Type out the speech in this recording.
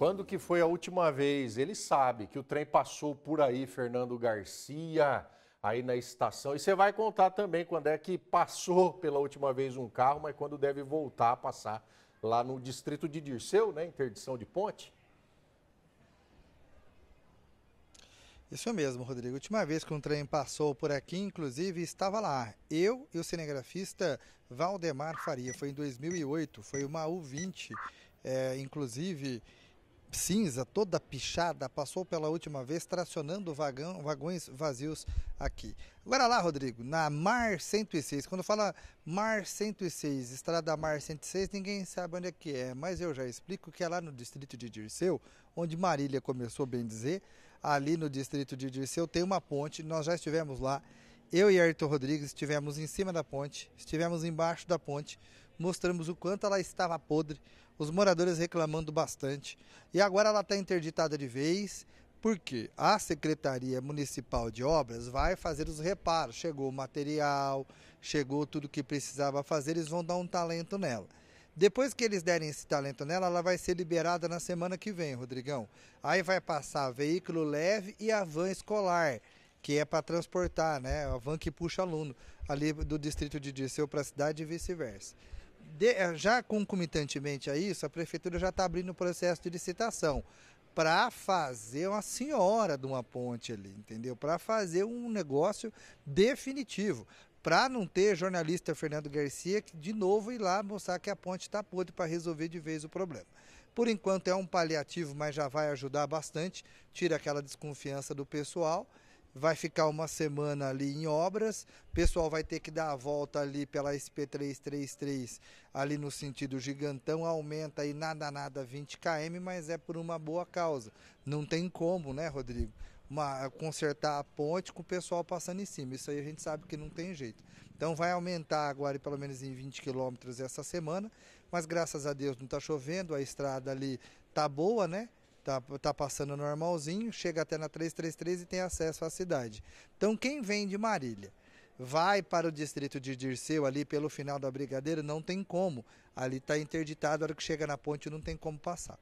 Quando que foi a última vez? Ele sabe que o trem passou por aí, Fernando Garcia, aí na estação. E você vai contar também quando é que passou pela última vez um carro, mas quando deve voltar a passar lá no distrito de Dirceu, né? Interdição de ponte. Isso mesmo, Rodrigo. A última vez que um trem passou por aqui, inclusive, estava lá. Eu e o cinegrafista Valdemar Faria. Foi em 2008, foi uma U20. É, inclusive, cinza, toda pichada, passou pela última vez tracionando vagão, vagões vazios aqui. Agora lá, Rodrigo, na Mar 106, quando fala Mar 106, Estrada Mar 106, ninguém sabe onde é que é, mas eu já explico que é lá no distrito de Dirceu, onde Marília começou bem dizer, ali no distrito de Dirceu tem uma ponte, nós já estivemos lá, eu e Arthur Rodrigues estivemos em cima da ponte, estivemos embaixo da ponte, mostramos o quanto ela estava podre, os moradores reclamando bastante. E agora ela está interditada de vez, porque a Secretaria Municipal de Obras vai fazer os reparos. Chegou o material, chegou tudo que precisava fazer, eles vão dar um talento nela. Depois que eles derem esse talento nela, ela vai ser liberada na semana que vem, Rodrigão. Aí vai passar veículo leve e a van escolar, que é para transportar, né? A van que puxa aluno ali do distrito de Dirceu para a cidade e vice-versa de, é, já concomitantemente a isso, a prefeitura já está abrindo o processo de licitação para fazer uma senhora de uma ponte ali, entendeu? Para fazer um negócio definitivo. Para não ter jornalista Fernando Garcia que de novo ir lá mostrar que a ponte está podre para resolver de vez o problema. Por enquanto é um paliativo, mas já vai ajudar bastante, tira aquela desconfiança do pessoal vai ficar uma semana ali em obras, o pessoal vai ter que dar a volta ali pela SP333, ali no sentido gigantão, aumenta aí nada, nada 20 km, mas é por uma boa causa. Não tem como, né, Rodrigo? Uma, consertar a ponte com o pessoal passando em cima. Isso aí a gente sabe que não tem jeito. Então vai aumentar agora pelo menos em 20 quilômetros essa semana, mas graças a Deus não está chovendo, a estrada ali tá boa, né? Tá, tá passando normalzinho, chega até na 333 e tem acesso à cidade. Então quem vem de Marília vai para o distrito de Dirceu ali pelo final da Brigadeiro, não tem como. Ali está interditado, a hora que chega na ponte não tem como passar.